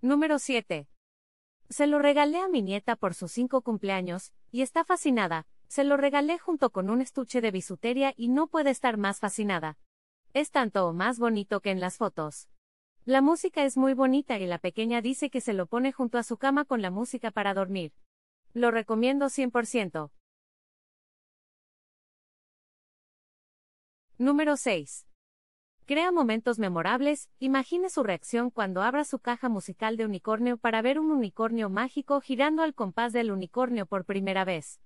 Número 7. Se lo regalé a mi nieta por sus cinco cumpleaños, y está fascinada, se lo regalé junto con un estuche de bisutería y no puede estar más fascinada. Es tanto o más bonito que en las fotos. La música es muy bonita y la pequeña dice que se lo pone junto a su cama con la música para dormir. Lo recomiendo 100%. Número 6. Crea momentos memorables, imagine su reacción cuando abra su caja musical de unicornio para ver un unicornio mágico girando al compás del unicornio por primera vez.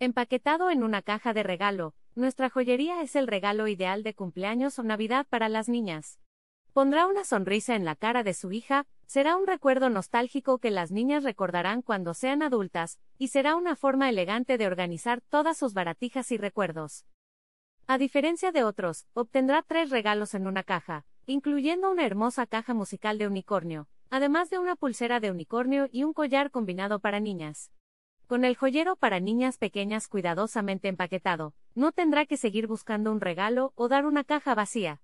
Empaquetado en una caja de regalo, nuestra joyería es el regalo ideal de cumpleaños o Navidad para las niñas. Pondrá una sonrisa en la cara de su hija, será un recuerdo nostálgico que las niñas recordarán cuando sean adultas, y será una forma elegante de organizar todas sus baratijas y recuerdos. A diferencia de otros, obtendrá tres regalos en una caja, incluyendo una hermosa caja musical de unicornio, además de una pulsera de unicornio y un collar combinado para niñas. Con el joyero para niñas pequeñas cuidadosamente empaquetado, no tendrá que seguir buscando un regalo o dar una caja vacía.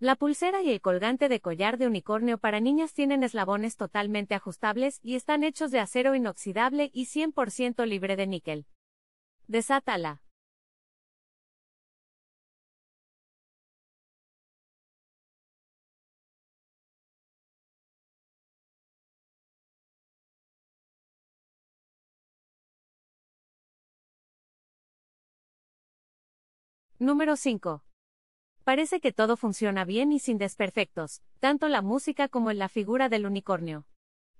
La pulsera y el colgante de collar de unicornio para niñas tienen eslabones totalmente ajustables y están hechos de acero inoxidable y 100% libre de níquel. Desátala. Número 5. Parece que todo funciona bien y sin desperfectos, tanto la música como en la figura del unicornio.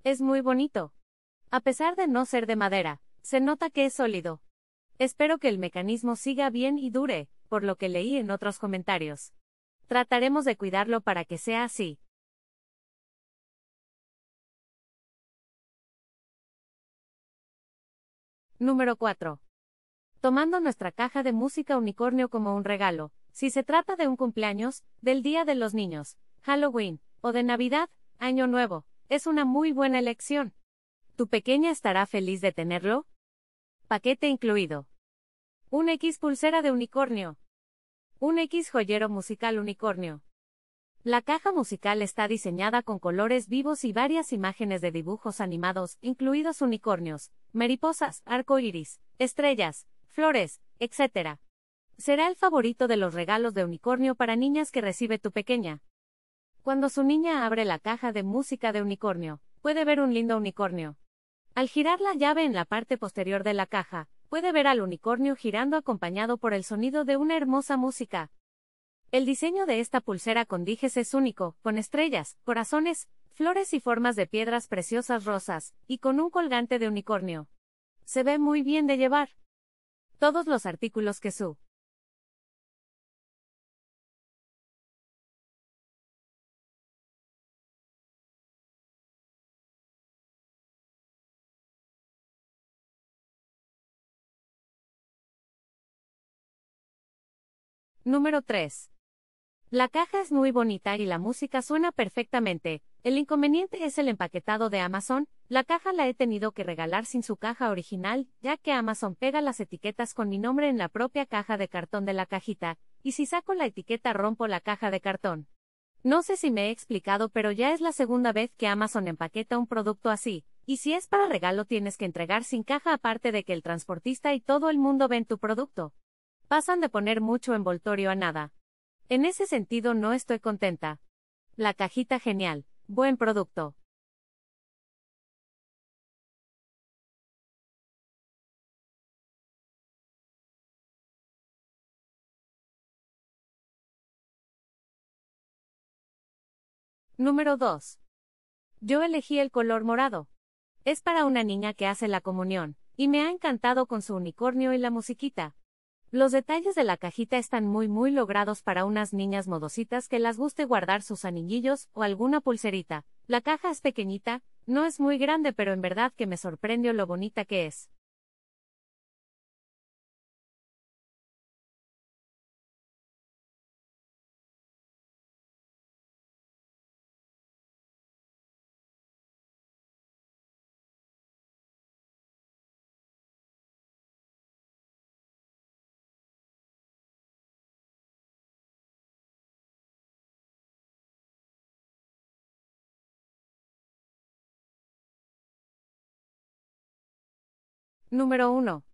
Es muy bonito. A pesar de no ser de madera, se nota que es sólido. Espero que el mecanismo siga bien y dure, por lo que leí en otros comentarios. Trataremos de cuidarlo para que sea así. Número 4 tomando nuestra caja de música unicornio como un regalo, si se trata de un cumpleaños, del Día de los Niños, Halloween, o de Navidad, Año Nuevo, es una muy buena elección. ¿Tu pequeña estará feliz de tenerlo? Paquete incluido. Un X pulsera de unicornio. Un X joyero musical unicornio. La caja musical está diseñada con colores vivos y varias imágenes de dibujos animados, incluidos unicornios, mariposas, arco iris, estrellas, flores, etc. Será el favorito de los regalos de unicornio para niñas que recibe tu pequeña. Cuando su niña abre la caja de música de unicornio, puede ver un lindo unicornio. Al girar la llave en la parte posterior de la caja, puede ver al unicornio girando acompañado por el sonido de una hermosa música. El diseño de esta pulsera con dijes es único, con estrellas, corazones, flores y formas de piedras preciosas rosas, y con un colgante de unicornio. Se ve muy bien de llevar todos los artículos que su Número 3. La caja es muy bonita y la música suena perfectamente. El inconveniente es el empaquetado de Amazon, la caja la he tenido que regalar sin su caja original, ya que Amazon pega las etiquetas con mi nombre en la propia caja de cartón de la cajita, y si saco la etiqueta rompo la caja de cartón. No sé si me he explicado, pero ya es la segunda vez que Amazon empaqueta un producto así, y si es para regalo tienes que entregar sin caja aparte de que el transportista y todo el mundo ven tu producto. Pasan de poner mucho envoltorio a nada. En ese sentido no estoy contenta. La cajita genial, buen producto. Número 2. Yo elegí el color morado. Es para una niña que hace la comunión, y me ha encantado con su unicornio y la musiquita. Los detalles de la cajita están muy muy logrados para unas niñas modositas que las guste guardar sus anillillos o alguna pulserita. La caja es pequeñita, no es muy grande pero en verdad que me sorprendió lo bonita que es. Número 1.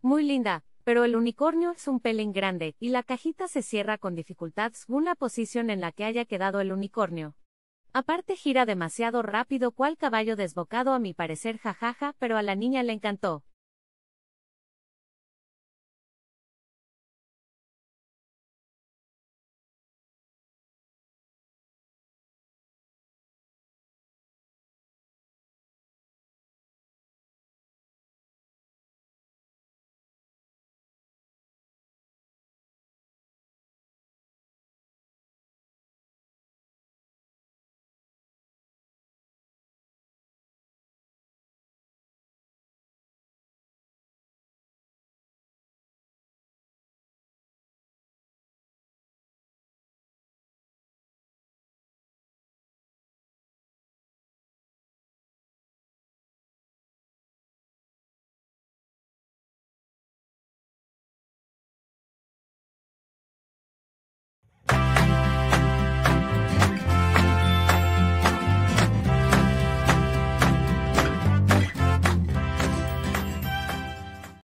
Muy linda, pero el unicornio es un pelín grande, y la cajita se cierra con dificultad según la posición en la que haya quedado el unicornio. Aparte gira demasiado rápido cual caballo desbocado a mi parecer jajaja, pero a la niña le encantó.